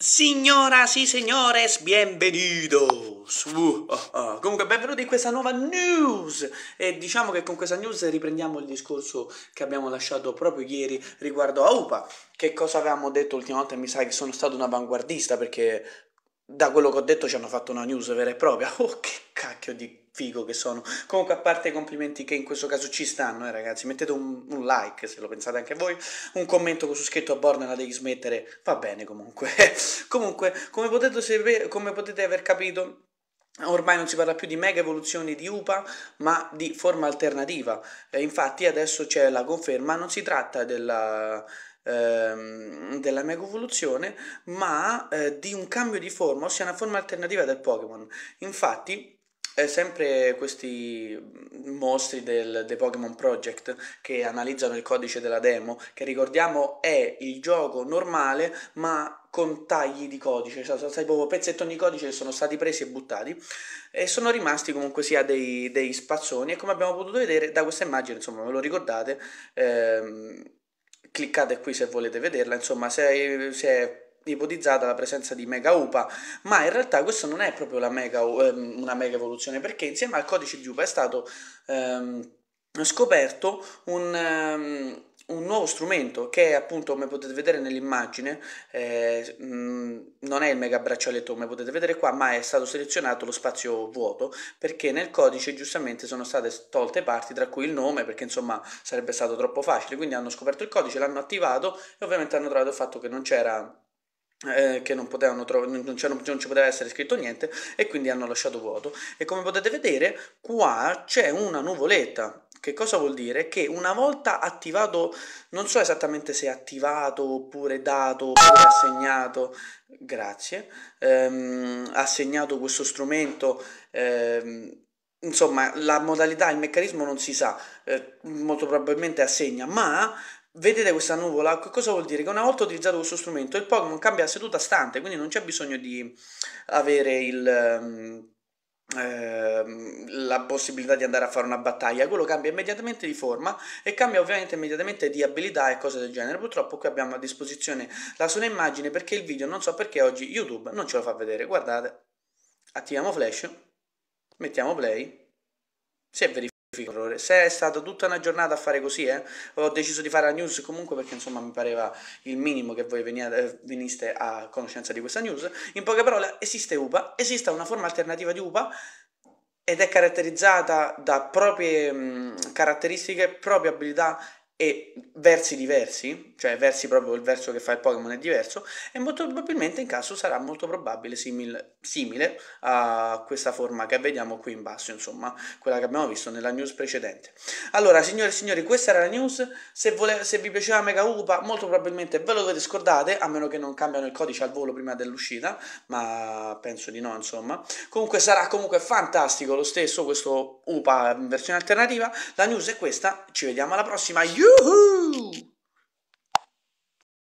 Signoras y señores, bienvenidos! Uh, oh, uh, oh. uh. Comunque, benvenuti in questa nuova news! E diciamo che con questa news riprendiamo il discorso che abbiamo lasciato proprio ieri riguardo a UPA. Che cosa avevamo detto l'ultima volta? Mi sa che sono stato un avanguardista perché da quello che ho detto ci hanno fatto una news vera e propria. Oh, che cazzo! cacchio di figo che sono. Comunque, a parte i complimenti che in questo caso ci stanno, eh, ragazzi, mettete un, un, like se lo pensate anche voi. Un commento con su scritto a Borna la devi smettere, va bene comunque. comunque, come potete, se, come potete aver capito. Ormai non si parla più di mega evoluzioni di UPA, ma di forma alternativa. Eh, infatti adesso c'è la conferma, non si tratta della, ehm, della mega evoluzione, ma eh, di un cambio di forma, ossia una forma alternativa del Pokémon. Infatti, eh, sempre questi mostri del, The Pokémon Project che analizzano il codice della demo, che ricordiamo è il gioco normale ma con tagli di codice, cioè sono stati proprio pezzettoni di codice che sono stati presi e buttati e sono rimasti comunque sia dei, dei spazzoni e come abbiamo potuto vedere da questa immagine, insomma ve lo ricordate, ehm, cliccate qui se volete vederla, insomma se, se ipotizzata la presenza di mega UPA, ma in realtà questo non è proprio mega, ehm, una mega evoluzione, perché insieme al codice di UPA è stato ehm, scoperto un, um, un, nuovo strumento che appunto come potete vedere nell'immagine eh, non è il mega braccialetto come potete vedere qua ma è stato selezionato lo spazio vuoto perché nel codice giustamente sono state tolte parti tra cui il nome perché insomma sarebbe stato troppo facile quindi hanno scoperto il codice l'hanno attivato e ovviamente hanno trovato il fatto che non c'era eh, che non, potevano tro- non, non, non, ci poteva essere scritto niente e quindi hanno lasciato vuoto e come potete vedere qua c'è una nuvoletta che cosa vuol dire? Che una volta attivato, non so esattamente se attivato oppure dato oppure assegnato, grazie, ehm, assegnato questo strumento, ehm, insomma la modalità, il meccanismo non si sa, eh, molto probabilmente assegna, ma Vedete questa nuvola? Cosa vuol dire? Che una volta utilizzato questo strumento il Pokémon cambia seduta stante, quindi non c'è bisogno di avere il... Um, la possibilità di andare a fare una battaglia, quello cambia immediatamente di forma e cambia ovviamente immediatamente di abilità e cose del genere. Purtroppo qui abbiamo a disposizione la sola immagine perché il video non so perché oggi YouTube non ce lo fa vedere. Guardate, attiviamo flash, mettiamo play, si è verificato. Se è stata tutta una giornata a fare così, eh, ho deciso di fare la news comunque perché insomma mi pareva il minimo che voi veniate, eh, veniste a conoscenza di questa news. In poche parole, esiste UPA, esiste una forma alternativa di UPA ed è caratterizzata da proprie mh, caratteristiche, proprie abilità e versi diversi, cioè versi proprio il verso che fa il Pokémon è diverso, e molto probabilmente in caso sarà molto probabile simil, simile a questa forma che vediamo qui in basso, insomma, quella che abbiamo visto nella news precedente. Allora, signore e signori, questa era la news, se, vole- se vi piaceva Mega Upa molto probabilmente ve lo dovete scordate, a meno che non cambiano il codice al volo prima dell'uscita, ma penso di no, insomma. Comunque sarà comunque fantastico lo stesso questo Upa in versione alternativa, la news è questa, ci vediamo alla prossima, you! Yoo-hoo!